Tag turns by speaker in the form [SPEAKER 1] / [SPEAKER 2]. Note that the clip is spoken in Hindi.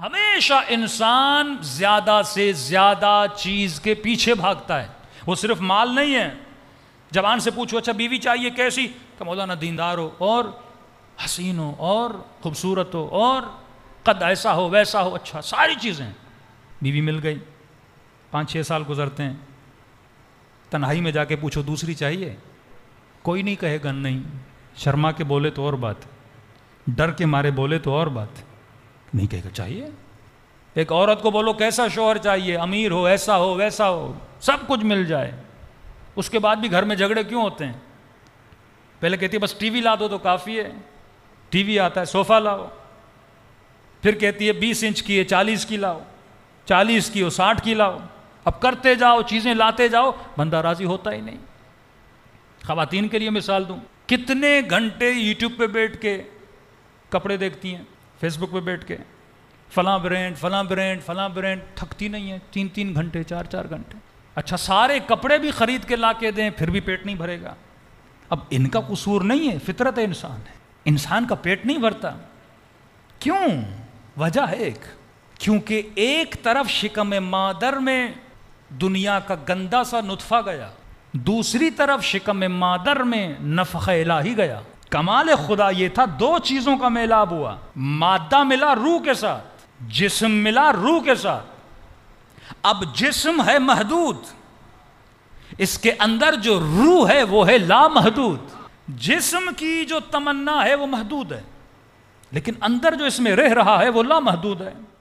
[SPEAKER 1] हमेशा इंसान ज्यादा से ज्यादा चीज के पीछे भागता है वो सिर्फ माल नहीं है जवान से पूछो अच्छा बीवी चाहिए कैसी तो मौलाना दीनदार हो और हसीन हो और खूबसूरत हो और कद ऐसा हो वैसा हो अच्छा सारी चीज़ें बीवी मिल गई पाँच छः साल गुजरते हैं तन्हाई में जाके पूछो दूसरी चाहिए कोई नहीं कहेगा नहीं शर्मा के बोले तो और बात डर के मारे बोले तो और बात नहीं कहेगा चाहिए एक औरत को बोलो कैसा शोहर चाहिए अमीर हो ऐसा हो वैसा हो सब कुछ मिल जाए उसके बाद भी घर में झगड़े क्यों होते हैं पहले कहती है बस टीवी ला दो तो काफ़ी है टीवी आता है सोफ़ा लाओ फिर कहती है बीस इंच की है चालीस की लाओ चालीस की हो साठ की लाओ अब करते जाओ चीज़ें लाते जाओ बंदा राजी होता ही नहीं खातन के लिए मिसाल दूँ कितने घंटे यूट्यूब पे बैठ के कपड़े देखती हैं फेसबुक पे बैठ के फला ब्रांड फला ब्रांड फला ब्रांड थकती नहीं है तीन तीन घंटे चार चार घंटे अच्छा सारे कपड़े भी खरीद के ला के दें फिर भी पेट नहीं भरेगा अब इनका कसूर नहीं है फितरत है इंसान है इंसान का पेट नहीं भरता क्यों वजह है एक क्योंकि एक तरफ शिकम मादर में दुनिया का गंदा सा नुतफा गया दूसरी तरफ शिकम मादर में नफ़ इलाही गया कमाल खुदा ये था दो चीजों का मेलाब हुआ मादा मिला रूह के साथ जिस्म मिला रूह के साथ अब जिस्म है महदूद इसके अंदर जो रूह है वो है लामहदूद जिस्म की जो तमन्ना है वो महदूद है लेकिन अंदर जो इसमें रह रहा है वो लामहदूद है